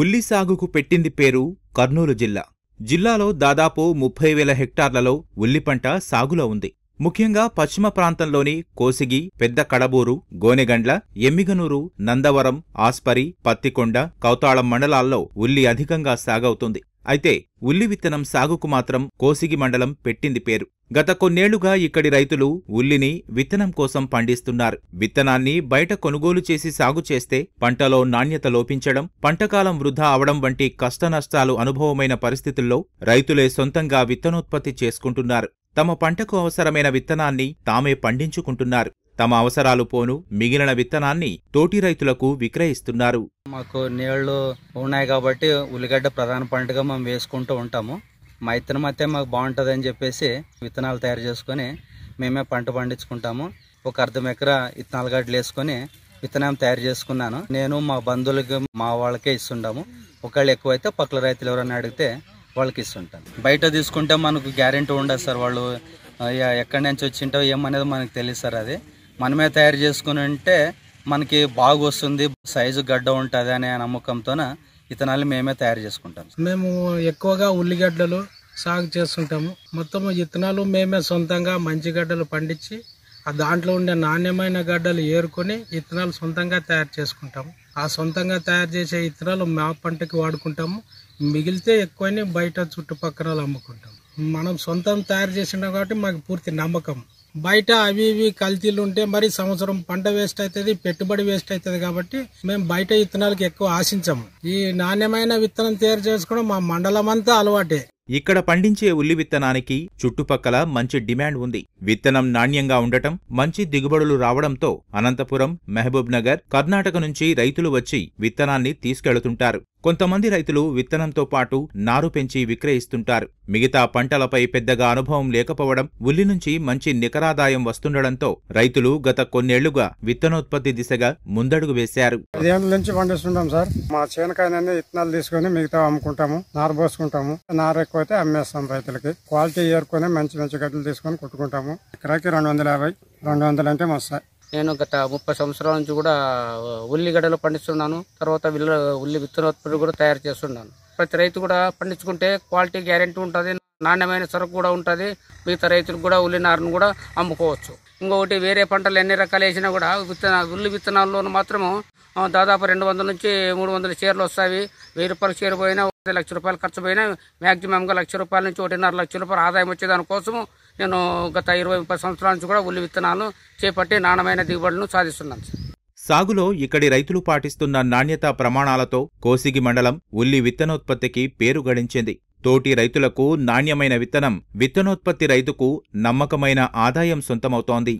ఉల్లి సాగుకు పెట్టింది పేరు కర్నూలు జిల్లా జిల్లాలో దాదాపు ముప్పై వేల హెక్టార్లలో ఉల్లి పంట సాగులో ఉంది ముఖ్యంగా పశ్చిమ ప్రాంతంలోని కోసిగి పెద్ద కడబూరు గోనెగండ్ల ఎమ్మిగనూరు నందవరం ఆస్పరి పత్తికొండ కౌతాళం మండలాల్లో ఉల్లి అధికంగా సాగవుతుంది అయితే ఉల్లి విత్తనం సాగుకు మాత్రం కోసిగి మండలం పెట్టింది పేరు గత కొన్నేళ్లుగా ఇక్కడి రైతులు ఉల్లిని విత్తనం కోసం పండిస్తున్నారు విత్తనాన్ని బయట కొనుగోలు చేసి సాగు చేస్తే పంటలో నాణ్యత లోపించడం పంటకాలం వృధా అవడం వంటి కష్టనష్టాలు అనుభవమైన పరిస్థితుల్లో రైతులే సొంతంగా విత్తనోత్పత్తి చేసుకుంటున్నారు తమ పంటకు అవసరమైన విత్తనాన్ని తామే పండించుకుంటున్నారు తమ అవసరాలు పోను మిగిలిన విత్తనాన్ని తోటి రైతులకు విక్రయిస్తున్నారు మాకు నీళ్లు ఉన్నాయి కాబట్టి ఉల్లిగడ్డ ప్రధాన పంటగా మేము వేసుకుంటూ ఉంటాము మా ఇత్తనం అయితే మాకు బాగుంటుంది అని చెప్పేసి విత్తనాలు తయారు చేసుకొని మేమే పంట పండించుకుంటాము ఒక అర్ధం ఎకరా విత్తనాలు గడ్డలు వేసుకొని విత్తనం తయారు చేసుకున్నాను నేను మా బంధువులకి మా వాళ్ళకే ఇస్తుంటాము ఒకవేళ ఎక్కువైతే పక్కల రైతులు ఎవరైనా అడిగితే వాళ్ళకి ఇస్తుంటాను బయట తీసుకుంటే మనకు గ్యారెంటీ ఉండదు సార్ వాళ్ళు ఎక్కడి నుంచి వచ్చింటో ఏమనేది మనకు తెలియదు సార్ అది మనమే తయారు చేసుకుని ఉంటే మనకి బాగొస్తుంది వస్తుంది సైజు గడ్డ ఉంటుంది అనే నమ్మకంతోన విత్తనాలు మేమే తయారు చేసుకుంటాం మేము ఎక్కువగా ఉల్లిగడ్డలు సాగు చేస్తుంటాము మొత్తం విత్తనాలు మేమే సొంతంగా మంచి గడ్డలు పండించి ఆ దాంట్లో ఉండే నాణ్యమైన గడ్డలు ఏరుకొని విత్తనాలు సొంతంగా తయారు చేసుకుంటాము ఆ సొంతంగా తయారు చేసే విత్తనాలు మా పంటకి వాడుకుంటాము మిగిలితే ఎక్కువని బయట చుట్టుపక్కల అమ్ముకుంటాం మనం సొంతం తయారు చేసినాం కాబట్టి మాకు పూర్తి నమ్మకం బయట అవి ఇవి కల్తీలు ఉంటే మరి సంవత్సరం పంట వేస్ట్ అవుతుంది పెట్టుబడి వేస్ట్ అవుతుంది కాబట్టి మేము బయట విత్తనాలకు ఎక్కువ ఆశించము ఈ నాణ్యమైన విత్తనం తయారు చేసుకోవడం మా మండలం అంతా అలవాటే ఇక్కడ పండించే ఉల్లి విత్తనానికి చుట్టుపక్కల మంచి డిమాండ్ ఉంది విత్తనం నాణ్యంగా ఉండటం మంచి దిగుబడులు రావడంతో అనంతపురం మహబూబ్ నగర్ కర్ణాటక నుంచి రైతులు వచ్చి విత్తనాన్ని తీసుకెళుతుంటారు కొంతమంది రైతులు విత్తనంతో పాటు నారు పెంచి విక్రయిస్తుంటారు మిగతా పంటలపై పెద్దగా అనుభవం లేకపోవడం ఉల్లి నుంచి మంచి నికరాదాయం వస్తుండడంతో రైతులు గత కొన్నేళ్లుగా విత్తనోత్పత్తి దిశగా ముందడుగు వేశారు నుంచి పండిస్తుంటాం సార్ మా చేనకాయనన్నీ విత్తనాలు తీసుకుని మిగతా అమ్ముకుంటాము నారు పోసుకుంటాము నారు ఎక్కువైతే అమ్మేస్తాం రైతులకి క్వాలిటీ ఏరుకొని మంచి మంచి గడ్డలు తీసుకొని కుట్టుకుంటాము ఎకరాకి రెండు వందల యాభై రెండు వందలు అంటే మస్తాయి నేను గత ముప్పై సంవత్సరాల నుంచి కూడా ఉల్లిగడ్డలు పండిస్తున్నాను తర్వాత విల్ల ఉల్లి విత్తనోత్పత్తి కూడా తయారు చేస్తున్నాను ప్రతి రైతు కూడా పండించుకుంటే క్వాలిటీ గ్యారంటీ ఉంటుంది నాణ్యమైన సరుకు కూడా ఉంటుంది మిగతా రైతులకు కూడా ఉల్లి నారును కూడా అమ్ముకోవచ్చు ఇంకొకటి వేరే పంటలు ఎన్ని రకాలు వేసినా కూడా విత్తన ఉల్లి విత్తనాల్లోనూ మాత్రము దాదాపు రెండు వందల నుంచి మూడు వందల చీరలు వస్తాయి వెయ్యి రూపాయలు చీర పోయినా లక్ష రూపాయలు ఖర్చు పోయినా మ్యాక్సిమంగా లక్ష రూపాయల నుంచి ఒకటిన్నర లక్ష రూపాయలు ఆదాయం వచ్చే దానికోసము నేను గత ఇరవై ముప్పై సంవత్సరాల నుంచి కూడా ఉల్లి విత్తనాలు చేపట్టి నాణ్యమైన దిగుబడులను సాధిస్తున్నాను సార్ సాగులో ఇక్కడి రైతులు పాటిస్తున్న నాణ్యత ప్రమాణాలతో కోసిగి మండలం ఉల్లి విత్తనోత్పత్తికి పేరు గడించింది తోటి రైతులకు నాణ్యమైన విత్తనం విత్తనోత్పత్తి రైతుకు నమ్మకమైన ఆదాయం సొంతమవుతోంది